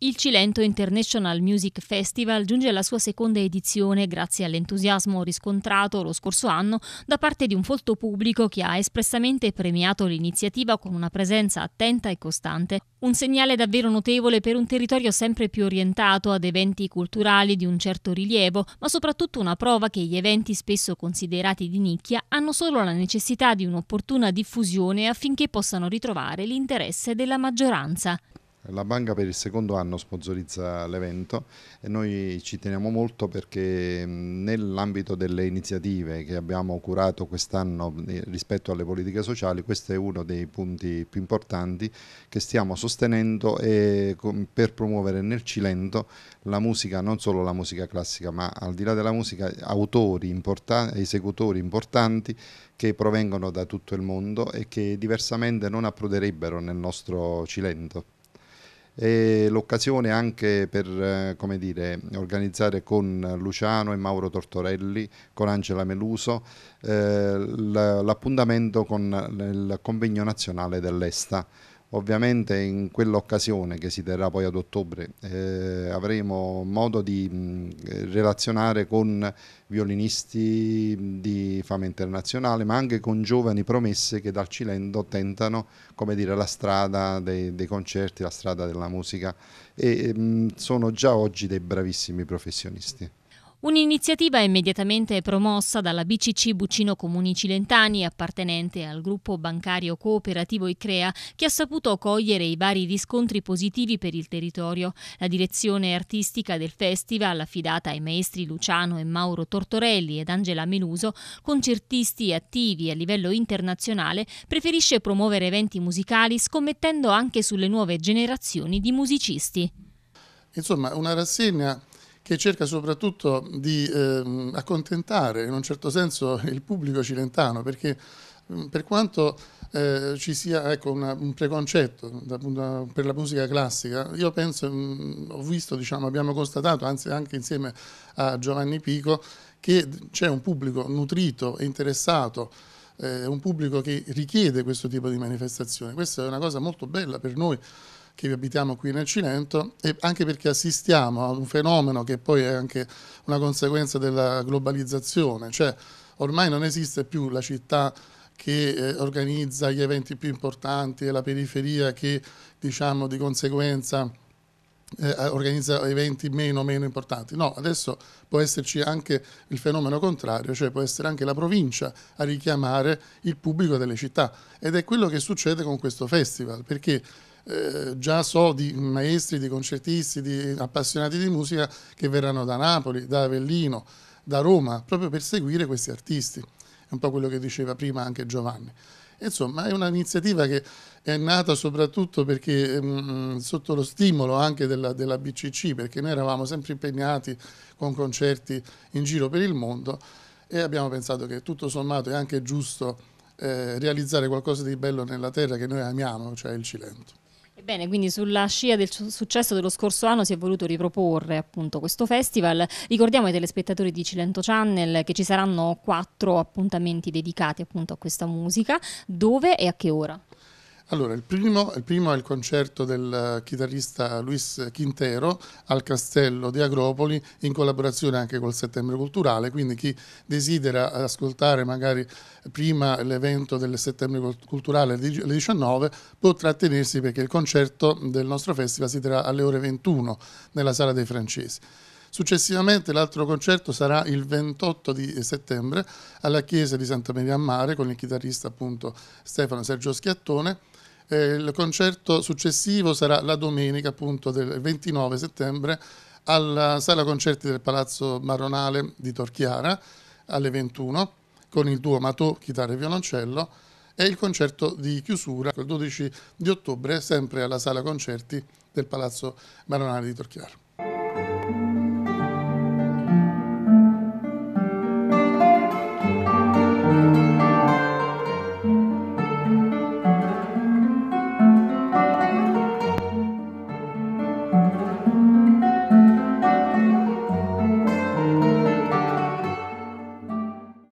Il Cilento International Music Festival giunge alla sua seconda edizione grazie all'entusiasmo riscontrato lo scorso anno da parte di un folto pubblico che ha espressamente premiato l'iniziativa con una presenza attenta e costante. Un segnale davvero notevole per un territorio sempre più orientato ad eventi culturali di un certo rilievo, ma soprattutto una prova che gli eventi spesso considerati di nicchia hanno solo la necessità di un'opportuna diffusione affinché possano ritrovare l'interesse della maggioranza. La banca per il secondo anno sponsorizza l'evento e noi ci teniamo molto perché nell'ambito delle iniziative che abbiamo curato quest'anno eh, rispetto alle politiche sociali, questo è uno dei punti più importanti che stiamo sostenendo per promuovere nel Cilento la musica, non solo la musica classica, ma al di là della musica, autori importanti, esecutori importanti che provengono da tutto il mondo e che diversamente non approderebbero nel nostro Cilento e l'occasione anche per eh, dire, organizzare con Luciano e Mauro Tortorelli, con Angela Meluso, eh, l'appuntamento con il convegno nazionale dell'Esta Ovviamente in quell'occasione che si terrà poi ad ottobre eh, avremo modo di mh, relazionare con violinisti di fama internazionale ma anche con giovani promesse che dal Cilento tentano dire, la strada dei, dei, concerti, la strada della musica e mh, sono già oggi dei bravissimi professionisti. Un'iniziativa immediatamente promossa dalla BCC Bucino Comuni Cilentani, appartenente al gruppo bancario cooperativo ICREA, che ha saputo cogliere i vari riscontri positivi per il territorio. La direzione artistica del festival, affidata ai maestri Luciano e Mauro Tortorelli ed Angela Meluso, concertisti attivi a livello internazionale, preferisce promuovere eventi musicali scommettendo anche sulle nuove generazioni di musicisti. Insomma, una rassegna che cerca soprattutto di eh, accontentare in un certo senso il pubblico cilentano, perché per quanto eh, ci sia ecco, una, un preconcetto da, da, per la musica classica, io penso, mh, ho visto, diciamo, abbiamo constatato, anzi anche insieme a Giovanni Pico, che c'è un pubblico nutrito e interessato, eh, un pubblico che richiede questo tipo di manifestazione. Questa è una cosa molto bella per noi che abitiamo qui nel Cilento e anche perché assistiamo a un fenomeno che poi è anche una conseguenza della globalizzazione, cioè ormai non esiste più la città che eh, organizza gli eventi più importanti e la periferia che diciamo di conseguenza eh, organizza eventi meno, meno importanti. No, adesso può esserci anche il fenomeno contrario, cioè può essere anche la provincia a richiamare il pubblico delle città ed è quello che succede con questo festival, perché eh, già so di maestri, di concertisti, di appassionati di musica che verranno da Napoli, da Avellino, da Roma, proprio per seguire questi artisti. È un po' quello che diceva prima anche Giovanni. Insomma, è un'iniziativa che è nata soprattutto perché mh, mm, mm, sotto lo stimolo anche della, della, BCC, perché noi eravamo sempre impegnati con concerti in giro per il mondo e abbiamo pensato che tutto sommato è anche giusto eh, realizzare qualcosa di bello nella terra che noi amiamo, cioè il Cilento. Bene, quindi sulla scia del successo dello scorso anno si è voluto riproporre appunto questo festival. Ricordiamo ai telespettatori di Cilento Channel che ci saranno quattro appuntamenti dedicati appunto a questa musica. Dove e a che ora? Allora, il primo, il primo, è il concerto del eh, chitarrista Luis Quintero al Castello di Agropoli in collaborazione anche col Settembre Culturale, quindi chi desidera ascoltare magari prima l'evento del Settembre Culturale alle 19 può trattenersi perché il concerto del nostro festival si terrà alle ore 21 nella Sala dei Francesi. Successivamente l'altro concerto sarà il 28 di settembre alla chiesa di Santa Maria a Mare con il chitarrista appunto Stefano Sergio Schiattone eh, il concerto successivo sarà la domenica appunto del 29 settembre alla sala concerti del Palazzo Maronale di Torchiara alle 21 con il duo Matò, chitarra e violoncello e il concerto di chiusura il 12 di ottobre sempre alla sala concerti del Palazzo Maronale di Torchiara.